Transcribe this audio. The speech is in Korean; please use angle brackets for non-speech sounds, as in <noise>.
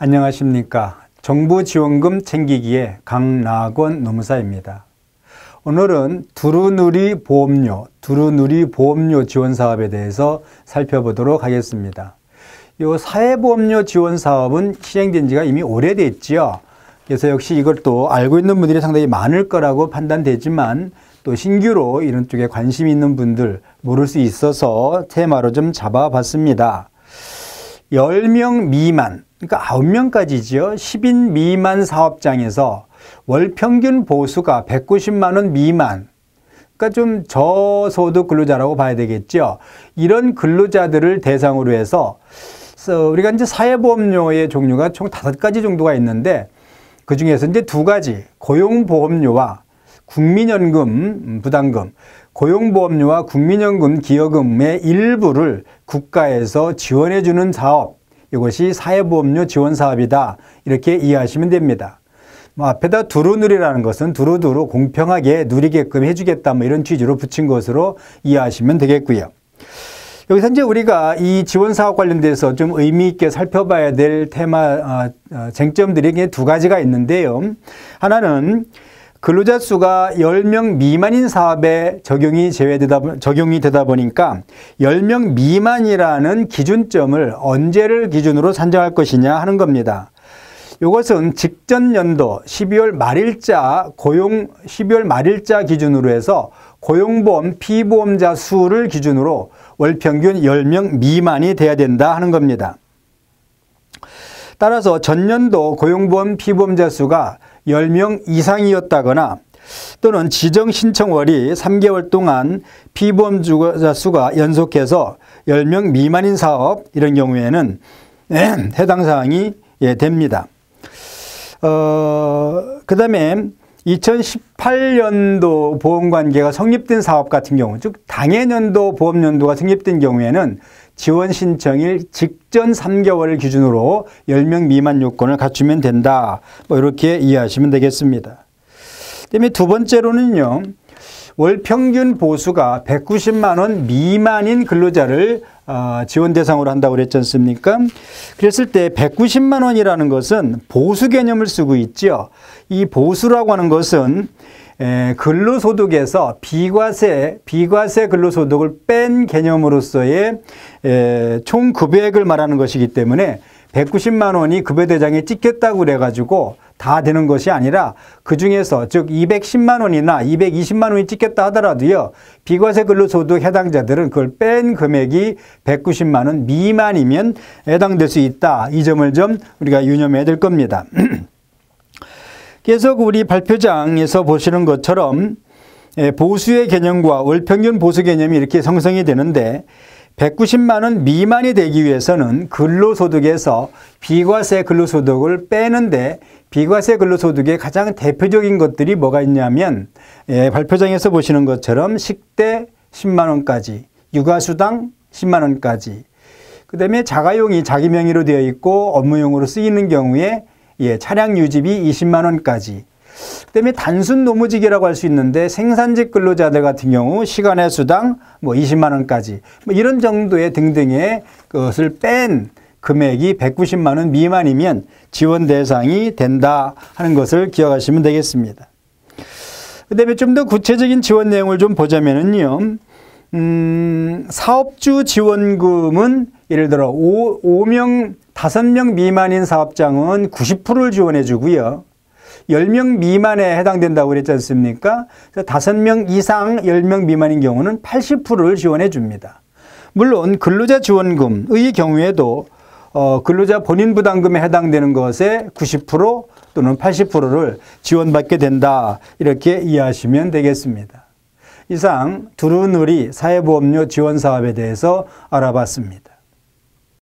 안녕하십니까. 정부 지원금 챙기기에 강낙원 노무사입니다. 오늘은 두루누리 보험료, 두루누리 보험료 지원 사업에 대해서 살펴보도록 하겠습니다. 요 사회보험료 지원 사업은 시행된 지가 이미 오래됐지요. 그래서 역시 이것도 알고 있는 분들이 상당히 많을 거라고 판단되지만 또 신규로 이런 쪽에 관심 있는 분들 모를 수 있어서 테마로 좀 잡아봤습니다. 10명 미만 그러니까 아홉 명까지죠 10인 미만 사업장에서 월 평균 보수가 190만 원 미만 그러니까 좀 저소득 근로자라고 봐야 되겠죠. 이런 근로자들을 대상으로 해서 우리가 이제 사회보험료의 종류가 총 다섯 가지 정도가 있는데 그 중에서 이제 두 가지 고용보험료와 국민연금 음, 부담금 고용보험료와 국민연금 기여금의 일부를 국가에서 지원해주는 사업 이것이 사회보험료 지원 사업이다. 이렇게 이해하시면 됩니다. 뭐 앞에다 두루 누리라는 것은 두루두루 공평하게 누리게끔 해주겠다 뭐 이런 취지로 붙인 것으로 이해하시면 되겠고요. 여기서 이제 우리가 이 지원 사업 관련돼서 좀 의미 있게 살펴봐야 될 테마 어, 어, 쟁점들이 두 가지가 있는데요. 하나는 근로자 수가 10명 미만인 사업에 적용이 제외되다, 적용이 되다 보니까 10명 미만이라는 기준점을 언제를 기준으로 산정할 것이냐 하는 겁니다. 이것은 직전 연도 12월 말일자 고용 12월 말일자 기준으로 해서 고용보험 피보험자 수를 기준으로 월 평균 10명 미만이 돼야 된다 하는 겁니다. 따라서 전년도 고용보험 피보험자 수가 10명 이상이었다거나 또는 지정 신청월이 3개월 동안 피보험주자 수가 연속해서 10명 미만인 사업 이런 경우에는 해당 사항이 예, 됩니다. 어, 그 다음에 2018년도 보험관계가 성립된 사업 같은 경우, 즉 당해년도 보험연도가 성립된 경우에는 지원 신청일 직전 3개월을 기준으로 10명 미만 요건을 갖추면 된다. 뭐 이렇게 이해하시면 되겠습니다. 그다음에 두 번째로는요. 월 평균 보수가 190만 원 미만인 근로자를 아, 지원 대상으로 한다고 그랬지 않습니까? 그랬을 때 190만 원이라는 것은 보수 개념을 쓰고 있죠. 이 보수라고 하는 것은 에, 예, 근로소득에서 비과세, 비과세 근로소득을 뺀 개념으로서의 에, 예, 총 급여액을 말하는 것이기 때문에 190만 원이 급여대장에 찍혔다고 그래가지고 다 되는 것이 아니라 그 중에서 즉 210만 원이나 220만 원이 찍혔다 하더라도요. 비과세 근로소득 해당자들은 그걸 뺀 금액이 190만 원 미만이면 해당될 수 있다. 이 점을 좀 우리가 유념해야 될 겁니다. <clears throat> 계속 우리 발표장에서 보시는 것처럼 예, 보수의 개념과 월평균 보수 개념이 이렇게 형성이 되는데 190만 원 미만이 되기 위해서는 근로소득에서 비과세 근로소득을 빼는데 비과세 근로소득의 가장 대표적인 것들이 뭐가 있냐면 예, 발표장에서 보시는 것처럼 식대 10만 원까지 육아수당 10만 원까지 그 다음에 자가용이 자기 명의로 되어 있고 업무용으로 쓰이는 경우에 예, 차량 유지비 20만 원까지. 그다음에 단순 노무직이라고 할 수 있는데 생산직 근로자들 같은 경우 시간의 수당 뭐 20만 원까지 뭐 이런 정도의 등등의 것을 뺀 금액이 190만 원 미만이면 지원 대상이 된다 하는 것을 기억하시면 되겠습니다. 그다음에 좀 더 구체적인 지원 내용을 좀 보자면은요. 음, 사업주 지원금은 예를 들어 5, 명 5명 미만인 사업장은 90%를 지원해 주고요. 10명 미만에 해당된다고 그랬지 않습니까? 그래서 5명 이상 10명 미만인 경우는 80%를 지원해 줍니다. 물론 근로자 지원금의 경우에도 어, 근로자 본인 부담금에 해당되는 것에90% 또는 80%를 지원받게 된다. 이렇게 이해하시면 되겠습니다. 이상 두루누리 사회보험료 지원사업에 대해서 알아봤습니다.